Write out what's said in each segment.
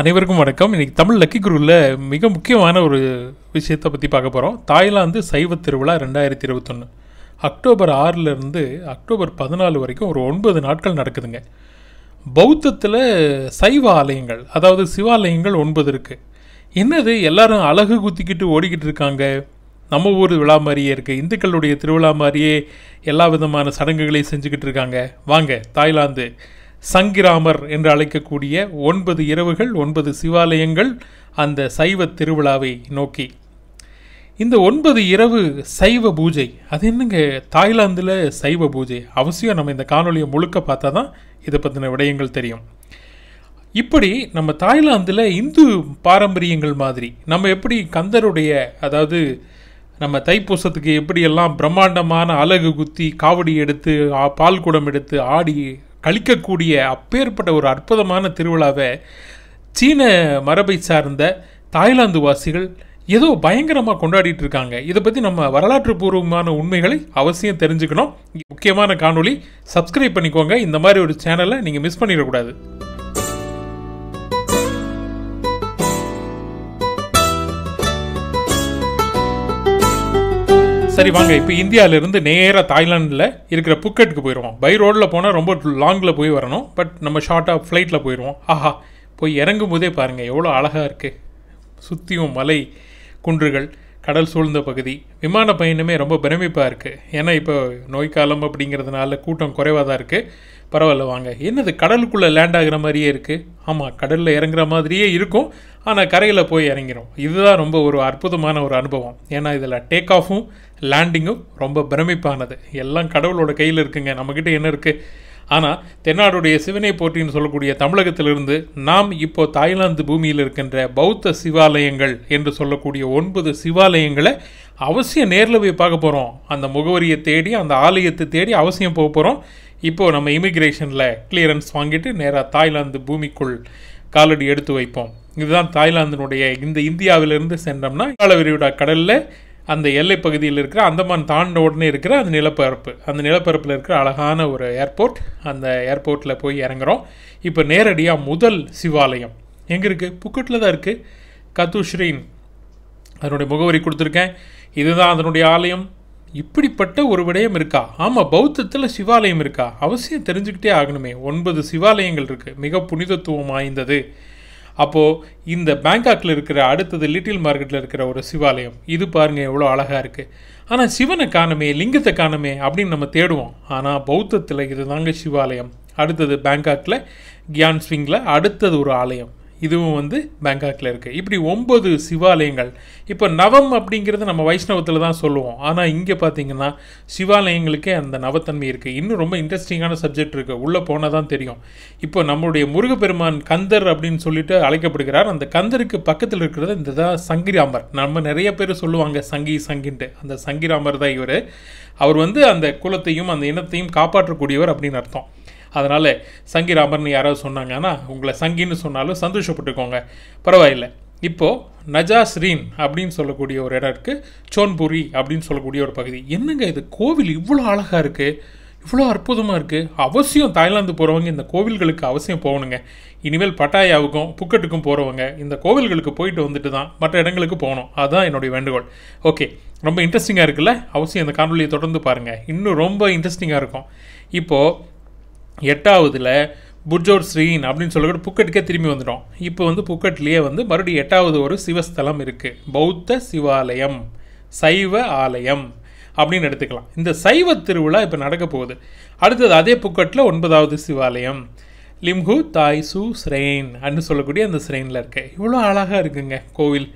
அனைவருக்கும் வணக்கம் இன்றைக்கி தமிழ் லக்கி குருவில் மிக முக்கியமான ஒரு விஷயத்தை பற்றி பார்க்க போகிறோம் தாய்லாந்து சைவ திருவிழா ரெண்டாயிரத்தி இருபத்தொன்று அக்டோபர் ஆறிலிருந்து அக்டோபர் பதினாலு வரைக்கும் ஒரு ஒன்பது நாட்கள் நடக்குதுங்க பௌத்தத்தில் சைவ ஆலயங்கள் அதாவது சிவாலயங்கள் ஒன்பது இருக்குது என்னது எல்லாரும் அழகு குத்திக்கிட்டு ஓடிக்கிட்டு இருக்காங்க நம்ம ஊர் விழா மாதிரியே இருக்குது இந்துக்களுடைய திருவிழா மாதிரியே எல்லா விதமான சடங்குகளையும் செஞ்சுக்கிட்டு இருக்காங்க வாங்க தாய்லாந்து சங்கிராமர் என்று அழைக்கக்கூடிய ஒன்பது இரவுகள் ஒன்பது சிவாலயங்கள் அந்த சைவ திருவிழாவை நோக்கி இந்த ஒன்பது இரவு சைவ பூஜை அது என்னங்க தாய்லாந்தில் சைவ பூஜை அவசியம் நம்ம இந்த காணொலியை முழுக்க பார்த்தா தான் இதை பற்றின விடயங்கள் தெரியும் இப்படி நம்ம தாய்லாந்தில் இந்து பாரம்பரியங்கள் மாதிரி நம்ம எப்படி கந்தருடைய அதாவது நம்ம தைப்பூசத்துக்கு எப்படியெல்லாம் பிரம்மாண்டமான அலகு குத்தி காவடி எடுத்து பால் குடம் எடுத்து ஆடி கழிக்கக்கூடிய அப்பேற்பட்ட ஒரு அற்புதமான திருவிழாவை சீன மரபை சார்ந்த தாய்லாந்து வாசிகள் ஏதோ பயங்கரமாக கொண்டாடிட்டு இருக்காங்க இதை பற்றி நம்ம வரலாற்று பூர்வமான உண்மைகளை அவசியம் தெரிஞ்சுக்கணும் முக்கியமான காணொலி சப்ஸ்கிரைப் பண்ணிக்கோங்க இந்த மாதிரி ஒரு சேனலை நீங்கள் மிஸ் பண்ணிடக்கூடாது சரி வாங்க இப்போ இந்தியாவிலேருந்து நேராக தாய்லாண்டில் இருக்கிற புக்கெட்டுக்கு போயிடுவோம் பை ரோடில் போனால் ரொம்ப லாங்கில் போய் வரணும் பட் நம்ம ஷார்ட்டாக ஃப்ளைட்டில் போயிடுவோம் ஆஹா போய் இறங்கும் போதே பாருங்கள் எவ்வளோ அழகாக இருக்குது சுற்றியும் மலை குன்றுகள் கடல் சூழ்ந்த பகுதி விமான பயணமே ரொம்ப பிரமிப்பாக இருக்குது ஏன்னா இப்போ நோய்க்காலம் அப்படிங்கிறதுனால கூட்டம் குறைவாக தான் இருக்குது பரவாயில்ல வாங்க என்னது கடலுக்குள்ளே லேண்ட் ஆகிற மாதிரியே இருக்குது ஆமாம் கடலில் இறங்குற மாதிரியே இருக்கும் ஆனால் கரையில் போய் இறங்கிடும் இதுதான் ரொம்ப ஒரு அற்புதமான ஒரு அனுபவம் ஏன்னா இதில் டேக் ஆஃபும் லேண்டிங்கும் ரொம்ப பிரமிப்பானது எல்லாம் கடவுளோட கையில் இருக்குங்க நம்மக்கிட்ட என்ன இருக்குது ஆனால் தென்னாடுடைய சிவனை போட்டின்னு சொல்லக்கூடிய தமிழகத்திலிருந்து நாம் இப்போ தாய்லாந்து பூமியில் இருக்கின்ற பௌத்த சிவாலயங்கள் என்று சொல்லக்கூடிய ஒன்பது சிவாலயங்களை அவசியம் நேரில் போய் பார்க்க போகிறோம் அந்த முகவரியை தேடி அந்த ஆலயத்தை தேடி அவசியம் போக போகிறோம் இப்போது நம்ம இமிக்ரேஷனில் கிளியரன்ஸ் வாங்கிட்டு நேராக தாய்லாந்து பூமிக்குள் காலடி எடுத்து வைப்போம் இதுதான் தாய்லாந்தினுடைய இந்த இந்தியாவிலிருந்து சென்றோம்னா காலவிரிவிடா கடலில் அந்த எல்லை பகுதியில் இருக்கிற அந்தமான் தாண்ட உடனே இருக்கிற அந்த நிலப்பரப்பு அந்த நிலப்பரப்பில் இருக்கிற அழகான ஒரு ஏர்போர்ட் அந்த ஏர்போர்ட்டில் போய் இறங்குறோம் இப்போ நேரடியாக முதல் சிவாலயம் எங்கே இருக்குது புக்கட்டில் தான் இருக்குது கத்துஸ்ரீன் அதனுடைய முகவரி கொடுத்துருக்கேன் இதுதான் அதனுடைய ஆலயம் இப்படிப்பட்ட ஒரு விடயம் இருக்கா ஆமாம் பௌத்தத்தில் சிவாலயம் இருக்கா அவசியம் தெரிஞ்சுக்கிட்டே ஆகணுமே ஒன்பது சிவாலயங்கள் இருக்குது மிக புனிதத்துவம் வாய்ந்தது அப்போது இந்த பேங்காக்கில் இருக்கிற அடுத்தது லிட்டில் மார்க்கெட்டில் இருக்கிற ஒரு சிவாலயம் இது பாருங்கள் எவ்வளோ அழகாக இருக்குது ஆனால் சிவனை காணுமே லிங்கத்தை காணுமே அப்படின்னு நம்ம தேடுவோம் ஆனால் பௌத்தத்தில் இதுதாங்க சிவாலயம் அடுத்தது பேங்காக்கில் கியான்ஸ்விங்கில் அடுத்தது ஒரு ஆலயம் இதுவும் வந்து பேங்காக்கில் இருக்குது இப்படி ஒம்பது சிவாலயங்கள் இப்போ நவம் அப்படிங்கிறது நம்ம வைஷ்ணவத்தில் தான் சொல்லுவோம் ஆனால் இங்கே பார்த்தீங்கன்னா சிவாலயங்களுக்கே அந்த நவத்தன்மை இருக்குது இன்னும் ரொம்ப இன்ட்ரெஸ்டிங்கான சப்ஜெக்ட் இருக்குது உள்ளே போனால் தான் தெரியும் இப்போ நம்மளுடைய முருகப்பெருமான் கந்தர் அப்படின்னு சொல்லிட்டு அழைக்கப்படுகிறார் அந்த கந்தருக்கு பக்கத்தில் இருக்கிறது இந்த தான் சங்கிராமர் நம்ம நிறைய பேர் சொல்லுவாங்க சங்கி சங்கின்ட்டு அந்த சங்கிராமர் தான் இவர் அவர் வந்து அந்த குலத்தையும் அந்த இனத்தையும் காப்பாற்றக்கூடியவர் அப்படின்னு அர்த்தம் அதனால் சங்கிராமர்னு யாராவது சொன்னாங்கன்னா உங்களை சங்கின்னு சொன்னாலும் சந்தோஷப்பட்டுக்கோங்க பரவாயில்லை இப்போது நஜாஸ்ரீன் அப்படின்னு சொல்லக்கூடிய ஒரு இடம் இருக்குது சோன்புரி அப்படின்னு சொல்லக்கூடிய ஒரு பகுதி என்னங்க இது கோவில் இவ்வளோ அழகாக இருக்குது இவ்வளோ அற்புதமாக இருக்குது அவசியம் தாய்லாந்து போகிறவங்க இந்த கோவில்களுக்கு அவசியம் போகணுங்க இனிமேல் பட்டாயாவுக்கும் புக்கட்டுக்கும் போகிறவங்க இந்த கோவில்களுக்கு போயிட்டு வந்துட்டு தான் மற்ற இடங்களுக்கு போகணும் அதுதான் என்னுடைய வேண்டுகோள் ஓகே ரொம்ப இன்ட்ரெஸ்டிங்காக இருக்குல்ல அவசியம் இந்த காணொலியை தொடர்ந்து பாருங்கள் இன்னும் ரொம்ப இன்ட்ரெஸ்டிங்காக இருக்கும் இப்போது எட்டாவதில் புர்ஜோர் ஸ்ரீன் அப்படின்னு சொல்லக்கூட புக்கெட்டுக்கே திரும்பி வந்துட்டோம் இப்போ வந்து புக்கெட்லேயே வந்து மறுபடியும் எட்டாவது ஒரு சிவஸ்தலம் இருக்குது பௌத்த சிவாலயம் சைவ ஆலயம் அப்படின்னு எடுத்துக்கலாம் இந்த சைவ திருவிழா இப்போ நடக்க போகுது அடுத்தது அதே புக்கட்டில் ஒன்பதாவது சிவாலயம் லிம்ஹு தாய் சு ஸ்ரெயின் அப்படின்னு சொல்லக்கூடிய அந்த ஸ்ரெயினில் இருக்கு இவ்வளோ அழகாக இருக்குங்க கோவில்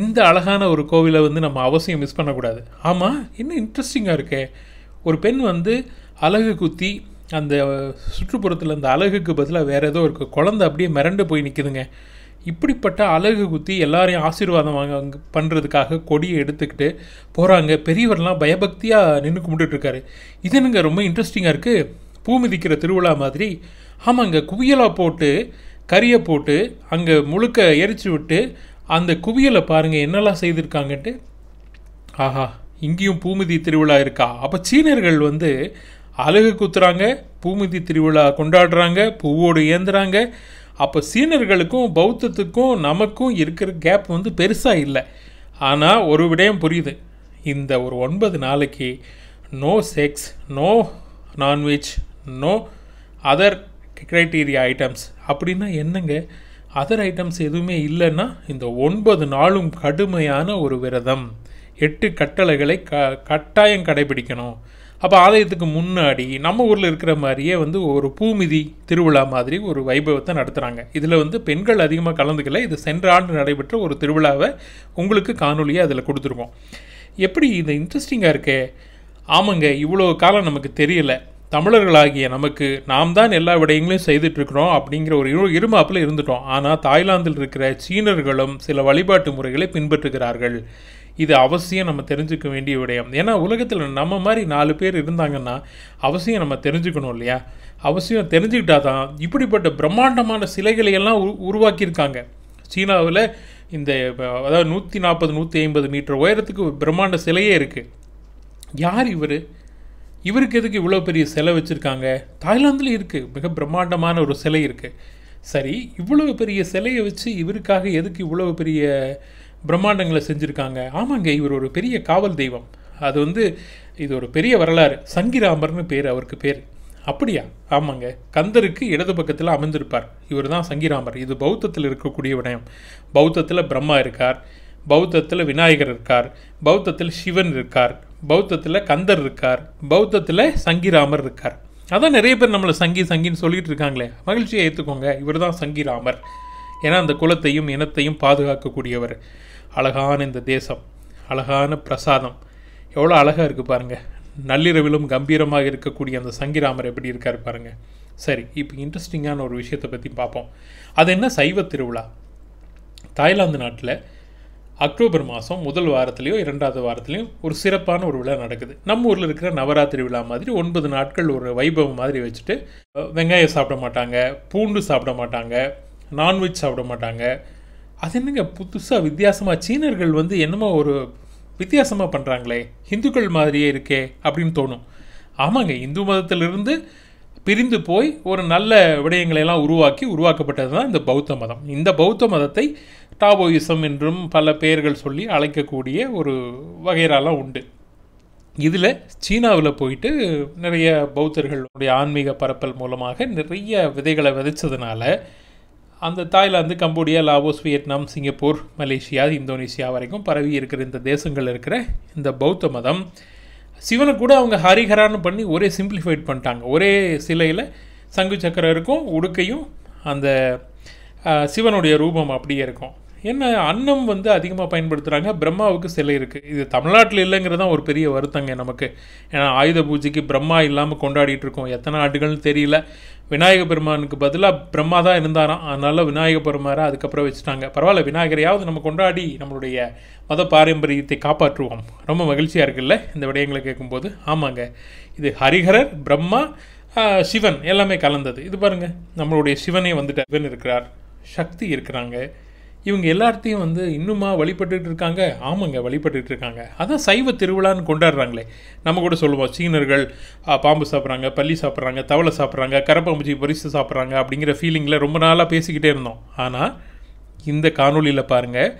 இந்த அழகான ஒரு கோவிலை வந்து நம்ம அவசியம் மிஸ் பண்ணக்கூடாது ஆமாம் இன்னும் இன்ட்ரெஸ்டிங்காக இருக்கே ஒரு பெண் வந்து அழகு குத்தி அந்த சுற்றுப்புறத்தில் அந்த அழகுக்கு பதிலாக வேறு ஏதோ இருக்குது குழந்த அப்படியே மிரண்டு போய் நிற்குதுங்க இப்படிப்பட்ட அழகு குத்தி எல்லாரையும் ஆசீர்வாதம் வாங்க பண்ணுறதுக்காக கொடியை எடுத்துக்கிட்டு போகிறாங்க பெரியவர்லாம் பயபக்தியாக நின்று கும்பிட்டுட்ருக்காரு இது என்னங்க ரொம்ப இன்ட்ரெஸ்டிங்காக இருக்குது பூ மிதிக்கிற திருவிழா மாதிரி ஆமாங்க குவியலாக போட்டு கறியை போட்டு அங்கே முழுக்க எரிச்சு விட்டு அந்த குவியலை பாருங்கள் என்னெல்லாம் செய்திருக்காங்கன்ட்டு ஆஹா இங்கேயும் பூமிதி திருவிழா இருக்கா அப்போ சீனர்கள் வந்து அழகு குத்துறாங்க பூமிதி திருவிழா கொண்டாடுறாங்க பூவோடு ஏந்துறாங்க அப்போ சீனர்களுக்கும் பௌத்தத்துக்கும் நமக்கும் இருக்கிற கேப் வந்து பெருசாக இல்லை ஆனால் ஒரு விடயம் புரியுது இந்த ஒரு ஒன்பது நாளைக்கு no sex no non veg no other criteria items அப்படின்னா என்னங்க அதர் ஐட்டம்ஸ் எதுவுமே இல்லைன்னா இந்த ஒன்பது நாளும் கடுமையான ஒரு விரதம் எட்டு கட்டளைகளை க கட்டாயம் கடைபிடிக்கணும் அப்போ ஆலயத்துக்கு முன்னாடி நம்ம ஊரில் இருக்கிற மாதிரியே வந்து ஒரு பூமிதி திருவிழா மாதிரி ஒரு வைபவத்தை நடத்துகிறாங்க இதில் வந்து பெண்கள் அதிகமாக கலந்துக்கல இது சென்ற ஆண்டு நடைபெற்ற ஒரு திருவிழாவை உங்களுக்கு காணொலியாக அதில் கொடுத்துருக்கோம் எப்படி இது இன்ட்ரெஸ்டிங்காக இருக்கே ஆமாங்க இவ்வளோ காலம் நமக்கு தெரியல தமிழர்களாகிய நமக்கு நாம் தான் எல்லா விடயங்களையும் செய்துட்ருக்குறோம் அப்படிங்கிற ஒரு இரு இருமாப்பில் இருந்துட்டோம் ஆனால் தாய்லாந்தில் இருக்கிற சீனர்களும் சில வழிபாட்டு முறைகளை பின்பற்றுகிறார்கள் இது அவசியம் நம்ம தெரிஞ்சுக்க வேண்டிய விடயம் ஏன்னா உலகத்தில் நம்ம மாதிரி நாலு பேர் இருந்தாங்கன்னா அவசியம் நம்ம தெரிஞ்சுக்கணும் இல்லையா அவசியம் தெரிஞ்சுக்கிட்டா தான் இப்படிப்பட்ட பிரம்மாண்டமான சிலைகளை எல்லாம் உ உருவாக்கியிருக்காங்க சீனாவில் இந்த அதாவது நூற்றி நாற்பது நூற்றி ஐம்பது மீட்டர் உயரத்துக்கு பிரம்மாண்ட சிலையே இருக்குது யார் இவர் இவருக்கு எதுக்கு இவ்வளோ பெரிய சிலை வச்சுருக்காங்க தாய்லாந்தில் இருக்குது மிக பிரம்மாண்டமான ஒரு சிலை இருக்குது சரி இவ்வளோ பெரிய சிலையை வச்சு இவருக்காக எதுக்கு இவ்வளோ பெரிய பிரம்மாண்டங்களை செஞ்சுருக்காங்க ஆமாங்க இவர் ஒரு பெரிய காவல் தெய்வம் அது வந்து இது ஒரு பெரிய வரலாறு சங்கிராமர்னு பேர் அவருக்கு பேர் அப்படியா ஆமாங்க கந்தருக்கு இடது பக்கத்தில் அமைந்திருப்பார் இவர் தான் சங்கிராமர் இது பௌத்தத்தில் இருக்கக்கூடிய விடயம் பௌத்தத்தில் பிரம்மா இருக்கார் பௌத்தத்தில் விநாயகர் இருக்கார் பௌத்தத்தில் சிவன் இருக்கார் பௌத்தத்தில் கந்தர் இருக்கார் பௌத்தத்தில் சங்கிராமர் இருக்கார் அதான் நிறைய பேர் நம்மளை சங்கி சங்கின்னு சொல்லிகிட்டு இருக்காங்களே மகிழ்ச்சியை ஏற்றுக்கோங்க இவர் தான் சங்கிராமர் ஏன்னா அந்த குலத்தையும் இனத்தையும் பாதுகாக்கக்கூடியவர் அழகான இந்த தேசம் அழகான பிரசாதம் எவ்வளோ அழகாக இருக்குது பாருங்கள் நள்ளிரவிலும் கம்பீரமாக இருக்கக்கூடிய அந்த சங்கிராமர் எப்படி இருக்கார் பாருங்கள் சரி இப்போ இன்ட்ரெஸ்டிங்கான ஒரு விஷயத்தை பற்றி பார்ப்போம் அது என்ன சைவ திருவிழா தாய்லாந்து நாட்டில் அக்டோபர் மாதம் முதல் வாரத்துலேயோ இரண்டாவது வாரத்துலேயும் ஒரு சிறப்பான ஒரு விழா நடக்குது நம்ம ஊரில் இருக்கிற நவராத்திரி விழா மாதிரி ஒன்பது நாட்கள் ஒரு வைபவம் மாதிரி வச்சுட்டு வெங்காயம் சாப்பிட மாட்டாங்க பூண்டு சாப்பிட மாட்டாங்க நான்வெஜ் சாப்பிட மாட்டாங்க அது என்னங்க புதுசாக வித்தியாசமாக சீனர்கள் வந்து என்னமோ ஒரு வித்தியாசமாக பண்ணுறாங்களே இந்துக்கள் மாதிரியே இருக்கே அப்படின்னு தோணும் ஆமாங்க இந்து மதத்திலிருந்து பிரிந்து போய் ஒரு நல்ல விடயங்களையெல்லாம் உருவாக்கி உருவாக்கப்பட்டது தான் இந்த பௌத்த மதம் இந்த பௌத்த மதத்தை டாபோயிசம் என்றும் பல பெயர்கள் சொல்லி அழைக்கக்கூடிய ஒரு வகைராலாம் உண்டு இதில் சீனாவில் போயிட்டு நிறைய பௌத்தர்களுடைய ஆன்மீக பரப்பல் மூலமாக நிறைய விதைகளை விதைச்சதுனால அந்த Thailand Cambodia Laos Vietnam Singapore Malaysia Indonesia வரைக்கும் பரவி இருக்கிற இந்த தேசங்கள் இருக்கிற இந்த பௌத்த மதம் சிவனை கூட அவங்க ஹரிஹரான்னு பண்ணி ஒரே சிம்பிளிஃபைட் பண்ணிட்டாங்க ஒரே சிலையில் சங்கு சக்கரம் இருக்கும் உடுக்கையும் அந்த சிவனுடைய ரூபம் அப்படியே இருக்கும் என்ன அன்னம் வந்து அதிகமாக பயன்படுத்துகிறாங்க பிரம்மாவுக்கு சிலை இருக்குது இது தமிழ்நாட்டில் இல்லைங்கிறது தான் ஒரு பெரிய வருத்தங்க நமக்கு ஏன்னா ஆயுத பூஜைக்கு பிரம்மா இல்லாமல் கொண்டாடிட்டு இருக்கோம் எத்தனை ஆண்டுகள்னு தெரியல விநாயக பெருமானுக்கு பதிலாக பிரம்மா தான் இருந்தாராம் அதனால் விநாயக பெருமாரை அதுக்கப்புறம் வச்சுட்டாங்க பரவாயில்ல விநாயகரையாவது நம்ம கொண்டாடி நம்மளுடைய மத பாரம்பரியத்தை காப்பாற்றுவோம் ரொம்ப மகிழ்ச்சியாக இருக்குல்ல இந்த விடயங்களை கேட்கும்போது ஆமாங்க இது ஹரிஹரர் பிரம்மா சிவன் எல்லாமே கலந்தது இது பாருங்கள் நம்மளுடைய சிவனே வந்துட்டு சிவன் இருக்கிறார் சக்தி இருக்கிறாங்க இவங்க எல்லாத்தையும் வந்து இன்னுமா வழிபட்டுட்டு இருக்காங்க ஆமாங்க வழிபட்டுட்டு இருக்காங்க அதான் சைவ திருவிழான்னு கொண்டாடுறாங்களே நம்ம கூட சொல்லுவோம் சீனர்கள் பாம்பு சாப்பிட்றாங்க பள்ளி சாப்பிட்றாங்க தவளை சாப்பிட்றாங்க கரப்பாம்பூச்சி பரிசு சாப்பிட்றாங்க அப்படிங்கிற ஃபீலிங்கில் ரொம்ப நாளாக பேசிக்கிட்டே இருந்தோம் ஆனால் இந்த காணொலியில் பாருங்கள்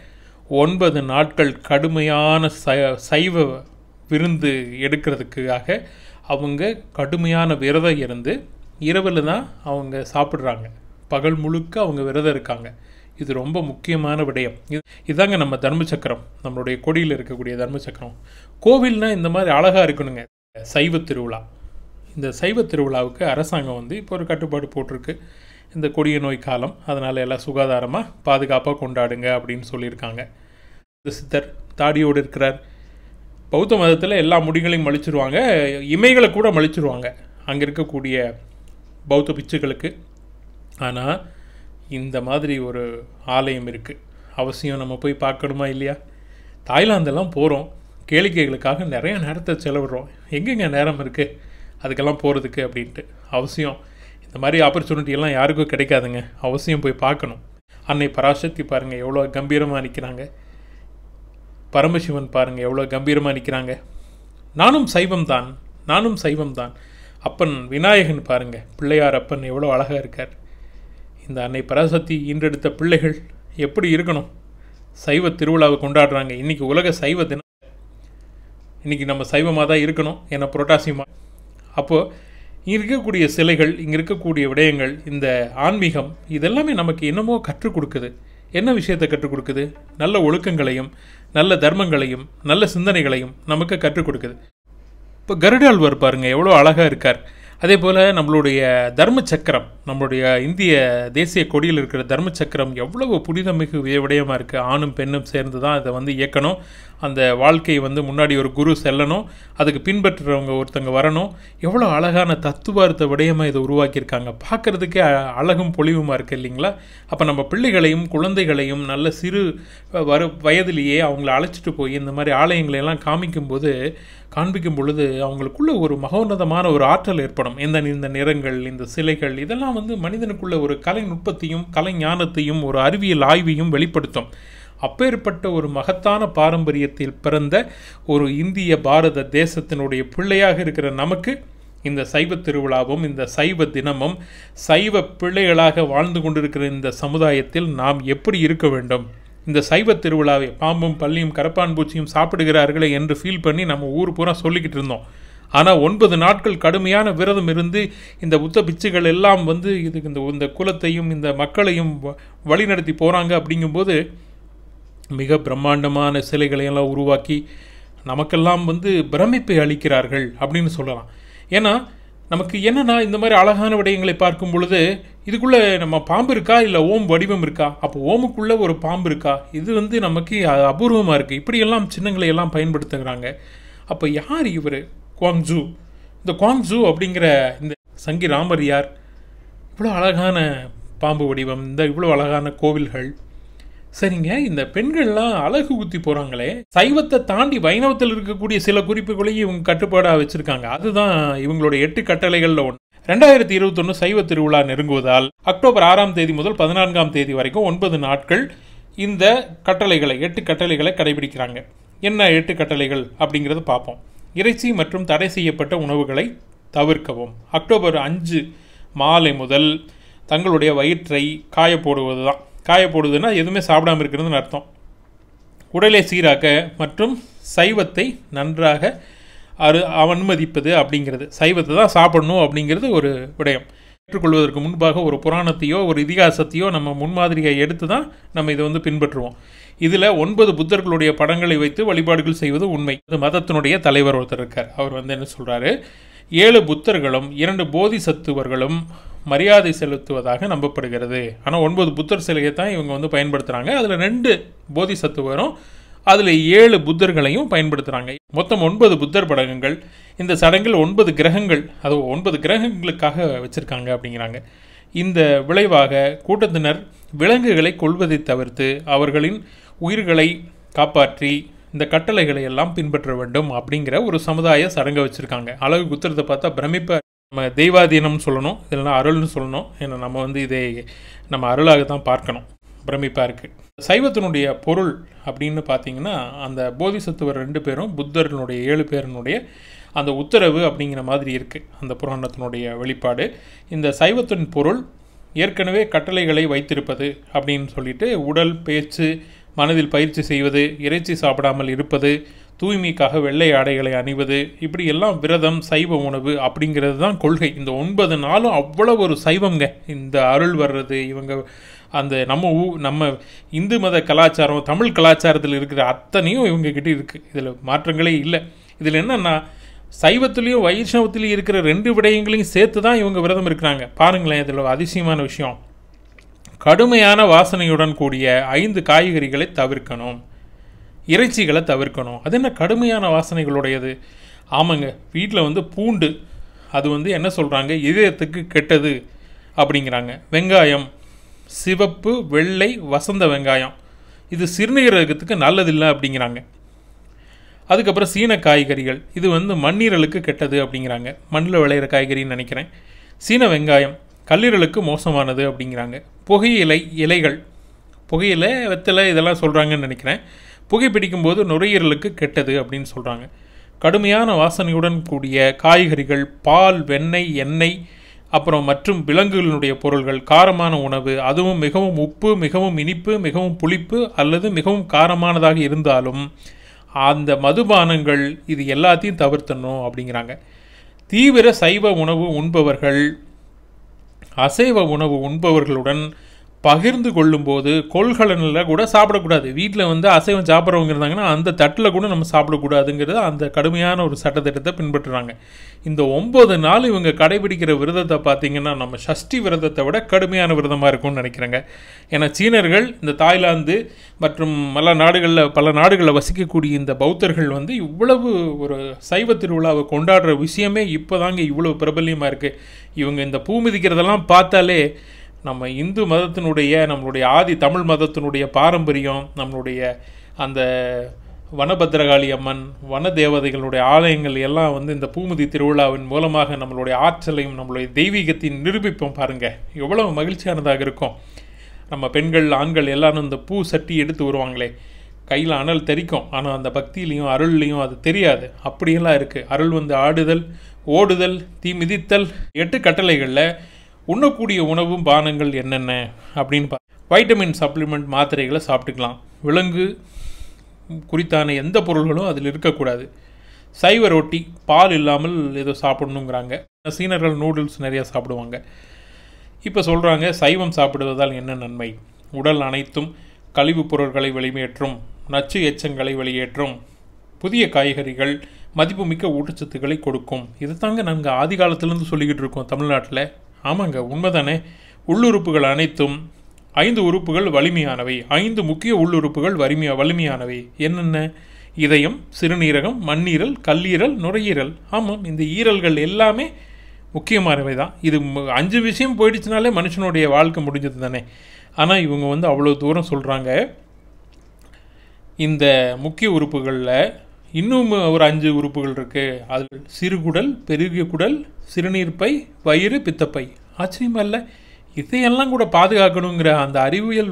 ஒன்பது நாட்கள் கடுமையான சைவ விருந்து எடுக்கிறதுக்காக அவங்க கடுமையான விரதம் இருந்து இரவில் தான் அவங்க சாப்பிட்றாங்க பகல் முழுக்க அவங்க விரதம் இருக்காங்க இது ரொம்ப முக்கியமான விடயம் இது இதாங்க நம்ம தர்ம சக்கரம் நம்மளுடைய கொடியில் இருக்கக்கூடிய தர்ம சக்கரம் கோவில்னால் இந்த மாதிரி அழகாக இருக்கணுங்க சைவ திருவிழா இந்த சைவ திருவிழாவுக்கு அரசாங்கம் வந்து இப்போ ஒரு கட்டுப்பாடு போட்டிருக்கு இந்த கொடிய நோய் காலம் அதனால் எல்லாம் சுகாதாரமாக பாதுகாப்பாக கொண்டாடுங்க அப்படின்னு சொல்லியிருக்காங்க இந்த சித்தர் தாடியோடு இருக்கிறார் பௌத்த மதத்தில் எல்லா முடிகளையும் மலிச்சிருவாங்க இமைகளை கூட மலிச்சிருவாங்க அங்கே இருக்கக்கூடிய பௌத்த பிச்சுகளுக்கு ஆனால் இந்த மாதிரி ஒரு ஆலயம் இருக்குது அவசியம் நம்ம போய் பார்க்கணுமா இல்லையா தாய்லாந்தெல்லாம் போகிறோம் கேளிக்கைகளுக்காக நிறையா நேரத்தை செலவிடுறோம் எங்கெங்கே நேரம் இருக்குது அதுக்கெல்லாம் போகிறதுக்கு அப்படின்ட்டு அவசியம் இந்த மாதிரி ஆப்பர்ச்சுனிட்டியெல்லாம் யாருக்கும் கிடைக்காதுங்க அவசியம் போய் பார்க்கணும் அன்னை பராசக்தி பாருங்கள் எவ்வளோ கம்பீரமாக நிற்கிறாங்க பரமசிவன் பாருங்கள் எவ்வளோ கம்பீரமாக நிற்கிறாங்க நானும் சைவம் தான் நானும் சைவம் தான் அப்பன் விநாயகன் பாருங்கள் பிள்ளையார் அப்பன் எவ்வளோ அழகாக இருக்கார் இந்த அன்னை பராசக்தி இன்றெடுத்த பிள்ளைகள் எப்படி இருக்கணும் சைவ திருவிழாவை கொண்டாடுறாங்க இன்றைக்கி உலக சைவ தினம் இன்றைக்கி நம்ம சைவமாக தான் இருக்கணும் ஏன்னா புரட்டாசியமாக அப்போது இங்கே இருக்கக்கூடிய சிலைகள் இங்கே இருக்கக்கூடிய விடயங்கள் இந்த ஆன்மீகம் இதெல்லாமே நமக்கு என்னமோ கற்றுக் கொடுக்குது என்ன விஷயத்தை கற்றுக் கொடுக்குது நல்ல ஒழுக்கங்களையும் நல்ல தர்மங்களையும் நல்ல சிந்தனைகளையும் நமக்கு கற்றுக் கொடுக்குது இப்போ கருடாழ்வார் பாருங்கள் எவ்வளோ அழகாக இருக்கார் அதே போல் நம்மளுடைய தர்ம சக்கரம் நம்மளுடைய இந்திய தேசிய கொடியில் இருக்கிற தர்ம சக்கரம் எவ்வளவு புனிதமிகு விடயமாக இருக்குது ஆணும் பெண்ணும் சேர்ந்து தான் அதை வந்து இயக்கணும் அந்த வாழ்க்கை வந்து முன்னாடி ஒரு குரு செல்லணும் அதுக்கு பின்பற்றுறவங்க ஒருத்தங்க வரணும் எவ்வளோ அழகான தத்துவார்த்த விடயமாக இதை உருவாக்கியிருக்காங்க பார்க்குறதுக்கே அழகும் பொலிவுமாக இருக்குது இல்லைங்களா அப்போ நம்ம பிள்ளைகளையும் குழந்தைகளையும் நல்ல சிறு வரு வயதிலேயே அவங்கள அழைச்சிட்டு போய் இந்த மாதிரி ஆலயங்களையெல்லாம் காமிக்கும்போது காண்பிக்கும் பொழுது அவங்களுக்குள்ள ஒரு மகோன்னதமான ஒரு ஆற்றல் ஏற்படும் இந்த இந்த நிறங்கள் இந்த சிலைகள் இதெல்லாம் வந்து மனிதனுக்குள்ள ஒரு கலை நுட்பத்தையும் கலை ஞானத்தையும் ஒரு அறிவியல் ஆய்வையும் வெளிப்படுத்தும் அப்பேற்பட்ட ஒரு மகத்தான பாரம்பரியத்தில் பிறந்த ஒரு இந்திய பாரத தேசத்தினுடைய பிள்ளையாக இருக்கிற நமக்கு இந்த சைவ திருவிழாவும் இந்த சைவ தினமும் சைவ பிள்ளைகளாக வாழ்ந்து கொண்டிருக்கிற இந்த சமுதாயத்தில் நாம் எப்படி இருக்க வேண்டும் இந்த சைவ திருவிழாவை பாம்பும் பள்ளியும் கரப்பான் பூச்சியும் சாப்பிடுகிறார்களே என்று ஃபீல் பண்ணி நம்ம ஊர் பூரா சொல்லிக்கிட்டு இருந்தோம் ஆனால் ஒன்பது நாட்கள் கடுமையான விரதம் இருந்து இந்த புத்த பிச்சுகள் எல்லாம் வந்து இதுக்கு இந்த இந்த குலத்தையும் இந்த மக்களையும் வழிநடத்தி போகிறாங்க அப்படிங்கும்போது மிக பிரம்மாண்டமான சிலைகளையெல்லாம் உருவாக்கி நமக்கெல்லாம் வந்து பிரமிப்பை அளிக்கிறார்கள் அப்படின்னு சொல்லலாம் ஏன்னா நமக்கு என்னென்னா இந்த மாதிரி அழகான விடயங்களை பார்க்கும் பொழுது இதுக்குள்ளே நம்ம பாம்பு இருக்கா இல்லை ஓம் வடிவம் இருக்கா அப்போ ஓமுக்குள்ளே ஒரு பாம்பு இருக்கா இது வந்து நமக்கு அபூர்வமாக இருக்குது இப்படியெல்லாம் சின்னங்களை எல்லாம் பயன்படுத்துகிறாங்க அப்போ யார் இவர் குவாங்ஜூ இந்த குவாங்ஜூ அப்படிங்கிற இந்த சங்கி ராமர் யார் இவ்வளோ அழகான பாம்பு வடிவம் இந்த இவ்வளோ அழகான கோவில்கள் சரிங்க இந்த பெண்கள்லாம் அழகு ஊத்தி போறாங்களே சைவத்தை தாண்டி வைணவத்தில் இருக்கக்கூடிய சில குறிப்புகளையும் இவங்க கட்டுப்பாடாக வச்சிருக்காங்க அதுதான் இவங்களோட எட்டு கட்டளைகள்ல ஒன்று ரெண்டாயிரத்தி இருபத்தொன்னு சைவ திருவிழா நெருங்குவதால் அக்டோபர் ஆறாம் தேதி முதல் பதினான்காம் தேதி வரைக்கும் ஒன்பது நாட்கள் இந்த கட்டளைகளை எட்டு கட்டளைகளை கடைபிடிக்கிறாங்க என்ன எட்டு கட்டளைகள் அப்படிங்கிறத பார்ப்போம் இறைச்சி மற்றும் தடை செய்யப்பட்ட உணவுகளை தவிர்க்கவும் அக்டோபர் அஞ்சு மாலை முதல் தங்களுடைய வயிற்றை காயப்போடுவது தான் காய போடுதுன்னா எதுவுமே சாப்பிடாமல் இருக்கிறதுன்னு அர்த்தம் உடலை சீராக்க மற்றும் சைவத்தை நன்றாக அரு அனுமதிப்பது அப்படிங்கிறது சைவத்தை தான் சாப்பிடணும் அப்படிங்கிறது ஒரு விடயம் ஏற்றுக்கொள்வதற்கு முன்பாக ஒரு புராணத்தையோ ஒரு இதிகாசத்தையோ நம்ம முன்மாதிரியை எடுத்து தான் நம்ம இதை வந்து பின்பற்றுவோம் இதில் ஒன்பது புத்தர்களுடைய படங்களை வைத்து வழிபாடுகள் செய்வது உண்மை இது மதத்தினுடைய தலைவர் ஒருத்தர் இருக்கார் அவர் வந்து என்ன சொல்கிறாரு ஏழு புத்தர்களும் இரண்டு போதிசத்துவர்களும் மரியாதை செலுத்துவதாக நம்பப்படுகிறது ஆனால் ஒன்பது புத்தர் சிலையை தான் இவங்க வந்து பயன்படுத்துகிறாங்க அதில் ரெண்டு போதிசத்துவரும் அதில் ஏழு புத்தர்களையும் பயன்படுத்துகிறாங்க மொத்தம் ஒன்பது புத்தர் படகங்கள் இந்த சடங்கில் ஒன்பது கிரகங்கள் அது ஒன்பது கிரகங்களுக்காக வச்சுருக்காங்க அப்படிங்கிறாங்க இந்த விளைவாக கூட்டத்தினர் விலங்குகளை கொள்வதை தவிர்த்து அவர்களின் உயிர்களை காப்பாற்றி இந்த கட்டளைகளை எல்லாம் பின்பற்ற வேண்டும் அப்படிங்கிற ஒரு சமுதாய சடங்கை வச்சுருக்காங்க அழகு குத்துறதை பார்த்தா பிரமிப்பாக நம்ம தெய்வாதீனம்னு சொல்லணும் இல்லைன்னா அருள்னு சொல்லணும் ஏன்னா நம்ம வந்து இதை நம்ம அருளாக தான் பார்க்கணும் பிரமிப்பாக இருக்குது சைவத்தினுடைய பொருள் அப்படின்னு பார்த்தீங்கன்னா அந்த போதிசத்துவர் ரெண்டு பேரும் புத்தர்களுடைய ஏழு பேரனுடைய அந்த உத்தரவு அப்படிங்கிற மாதிரி இருக்குது அந்த புராணத்தினுடைய வெளிப்பாடு இந்த சைவத்தின் பொருள் ஏற்கனவே கட்டளைகளை வைத்திருப்பது அப்படின்னு சொல்லிட்டு உடல் பேச்சு மனதில் பயிற்சி செய்வது இறைச்சி சாப்பிடாமல் இருப்பது தூய்மைக்காக வெள்ளை ஆடைகளை அணிவது இப்படி எல்லாம் விரதம் சைவ உணவு அப்படிங்கிறது தான் கொள்கை இந்த ஒன்பது நாளும் அவ்வளோ ஒரு சைவம்ங்க இந்த அருள் வர்றது இவங்க அந்த நம்ம ஊ நம்ம இந்து மத கலாச்சாரம் தமிழ் கலாச்சாரத்தில் இருக்கிற அத்தனையும் இவங்கக்கிட்ட இருக்குது இதில் மாற்றங்களே இல்லை இதில் என்னென்னா சைவத்துலேயும் வைஷ்ணவத்துலேயும் இருக்கிற ரெண்டு விடயங்களையும் சேர்த்து தான் இவங்க விரதம் இருக்கிறாங்க பாருங்களேன் இதில் அதிசயமான விஷயம் கடுமையான வாசனையுடன் கூடிய ஐந்து காய்கறிகளை தவிர்க்கணும் இறைச்சிகளை தவிர்க்கணும் அது என்ன கடுமையான வாசனைகளுடையது ஆமாங்க வீட்டில் வந்து பூண்டு அது வந்து என்ன சொல்கிறாங்க இதயத்துக்கு கெட்டது அப்படிங்கிறாங்க வெங்காயம் சிவப்பு வெள்ளை வசந்த வெங்காயம் இது சிறுநீரகத்துக்கு நல்லதில்லை அப்படிங்கிறாங்க அதுக்கப்புறம் சீன காய்கறிகள் இது வந்து மண்ணீரலுக்கு கெட்டது அப்படிங்கிறாங்க மண்ணில் விளையிற காய்கறின்னு நினைக்கிறேன் சீன வெங்காயம் கல்லீரலுக்கு மோசமானது அப்படிங்கிறாங்க புகையிலை இலைகள் புகையிலை வெத்தலை இதெல்லாம் சொல்கிறாங்கன்னு நினைக்கிறேன் புகைப்பிடிக்கும் போது நுரையீரலுக்கு கெட்டது அப்படின்னு சொல்கிறாங்க கடுமையான வாசனையுடன் கூடிய காய்கறிகள் பால் வெண்ணெய் எண்ணெய் அப்புறம் மற்றும் விலங்குகளினுடைய பொருள்கள் காரமான உணவு அதுவும் மிகவும் உப்பு மிகவும் இனிப்பு மிகவும் புளிப்பு அல்லது மிகவும் காரமானதாக இருந்தாலும் அந்த மதுபானங்கள் இது எல்லாத்தையும் தவிர்த்தணும் அப்படிங்கிறாங்க தீவிர சைவ உணவு உண்பவர்கள் அசைவ உணவு உண்பவர்களுடன் பகிர்ந்து கொள்ளும்போது கொள்கலனில் கூட சாப்பிடக்கூடாது வீட்டில் வந்து அசைவம் சாப்பிட்றவங்க இருந்தாங்கன்னா அந்த தட்டில் கூட நம்ம சாப்பிடக்கூடாதுங்கிறது அந்த கடுமையான ஒரு சட்டத்திட்டத்தை பின்பற்றுறாங்க இந்த ஒம்பது நாள் இவங்க கடைபிடிக்கிற விரதத்தை பார்த்திங்கன்னா நம்ம சஷ்டி விரதத்தை விட கடுமையான விரதமாக இருக்கும்னு நினைக்கிறாங்க ஏன்னா சீனர்கள் இந்த தாய்லாந்து மற்றும் பல நாடுகளில் பல நாடுகளில் வசிக்கக்கூடிய இந்த பௌத்தர்கள் வந்து இவ்வளவு ஒரு சைவ திருவிழாவை கொண்டாடுற விஷயமே இப்போதாங்க இவ்வளோ பிரபல்யமாக இருக்குது இவங்க இந்த பூ மிதிக்கிறதெல்லாம் பார்த்தாலே நம்ம இந்து மதத்தினுடைய நம்மளுடைய ஆதி தமிழ் மதத்தினுடைய பாரம்பரியம் நம்மளுடைய அந்த வனபத்ரகாளி அம்மன் வன தேவதைகளுடைய ஆலயங்கள் எல்லாம் வந்து இந்த பூமுதி திருவிழாவின் மூலமாக நம்மளுடைய ஆற்றலையும் நம்மளுடைய தெய்வீகத்தையும் நிரூபிப்போம் பாருங்கள் எவ்வளோ மகிழ்ச்சியானதாக இருக்கும் நம்ம பெண்கள் ஆண்கள் எல்லாரும் இந்த பூ சட்டி எடுத்து வருவாங்களே கையில் அனல் தெரிக்கும் ஆனால் அந்த பக்தியிலையும் அருள்லையும் அது தெரியாது அப்படியெல்லாம் இருக்குது அருள் வந்து ஆடுதல் ஓடுதல் தீ மிதித்தல் எட்டு கட்டளைகளில் உண்ணக்கூடிய உணவும் பானங்கள் என்னென்ன அப்படின்னு பா வைட்டமின் சப்ளிமெண்ட் மாத்திரைகளை சாப்பிட்டுக்கலாம் விலங்கு குறித்தான எந்த பொருள்களும் அதில் இருக்கக்கூடாது சைவ ரொட்டி பால் இல்லாமல் ஏதோ சாப்பிடணுங்கிறாங்க சீனர்கள் நூடுல்ஸ் நிறையா சாப்பிடுவாங்க இப்போ சொல்கிறாங்க சைவம் சாப்பிடுவதால் என்ன நன்மை உடல் அனைத்தும் கழிவுப் பொருட்களை வெளியேற்றும் நச்சு எச்சங்களை வெளியேற்றும் புதிய காய்கறிகள் மதிப்புமிக்க ஊட்டச்சத்துக்களை கொடுக்கும் இது தாங்க நாங்கள் ஆதி காலத்திலேருந்து சொல்லிக்கிட்டு இருக்கோம் தமிழ்நாட்டில் ஆமாங்க உண்மைதானே உள்ளுறுப்புகள் அனைத்தும் ஐந்து உறுப்புகள் வலிமையானவை ஐந்து முக்கிய உள்ளுறுப்புகள் வலிமையா வலிமையானவை என்னென்ன இதயம் சிறுநீரகம் மண்ணீரல் கல்லீரல் நுரையீரல் ஆமாம் இந்த ஈரல்கள் எல்லாமே முக்கியமானவை தான் இது அஞ்சு விஷயம் போயிடுச்சுனாலே மனுஷனுடைய வாழ்க்கை முடிஞ்சது தானே ஆனால் இவங்க வந்து அவ்வளோ தூரம் சொல்கிறாங்க இந்த முக்கிய உறுப்புகளில் இன்னும் ஒரு அஞ்சு உறுப்புகள் இருக்குது அது சிறுகுடல் பெருகிய குடல் சிறுநீர்ப்பை வயிறு பித்தப்பை ஆச்சரியமா இல்லை இதையெல்லாம் கூட பாதுகாக்கணுங்கிற அந்த அறிவியல்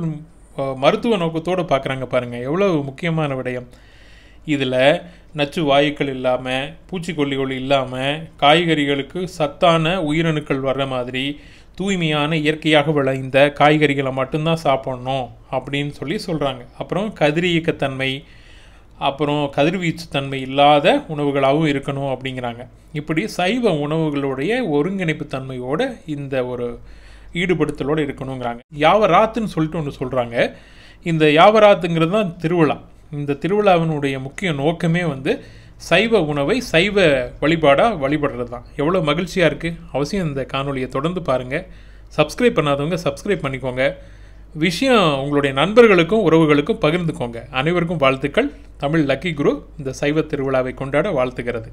மருத்துவ நோக்கத்தோடு பார்க்குறாங்க பாருங்கள் எவ்வளோ முக்கியமான விடயம் இதில் நச்சு வாயுக்கள் இல்லாமல் பூச்சிக்கொல்லிகள் இல்லாமல் காய்கறிகளுக்கு சத்தான உயிரணுக்கள் வர்ற மாதிரி தூய்மையான இயற்கையாக விளைந்த காய்கறிகளை மட்டும்தான் சாப்பிட்ணும் அப்படின்னு சொல்லி சொல்கிறாங்க அப்புறம் கதிரியக்கத்தன்மை அப்புறம் கதிர்வீச்சு தன்மை இல்லாத உணவுகளாகவும் இருக்கணும் அப்படிங்கிறாங்க இப்படி சைவ உணவுகளுடைய ஒருங்கிணைப்பு தன்மையோடு இந்த ஒரு ஈடுபடுத்தலோடு இருக்கணுங்கிறாங்க யாவராத்துன்னு சொல்லிட்டு ஒன்று சொல்கிறாங்க இந்த யாவராத்துங்கிறது தான் திருவிழா இந்த திருவிழாவினுடைய முக்கிய நோக்கமே வந்து சைவ உணவை சைவ வழிபாடாக வழிபடுறது தான் எவ்வளோ மகிழ்ச்சியாக இருக்குது அவசியம் இந்த காணொலியை தொடர்ந்து பாருங்கள் சப்ஸ்கிரைப் பண்ணாதவங்க சப்ஸ்கிரைப் பண்ணிக்கோங்க விஷயம் உங்களுடைய நண்பர்களுக்கும் உறவுகளுக்கும் பகிர்ந்துக்கோங்க அனைவருக்கும் வாழ்த்துக்கள் தமிழ் லக்கி குரு இந்த சைவ திருவிழாவை கொண்டாட வாழ்த்துகிறது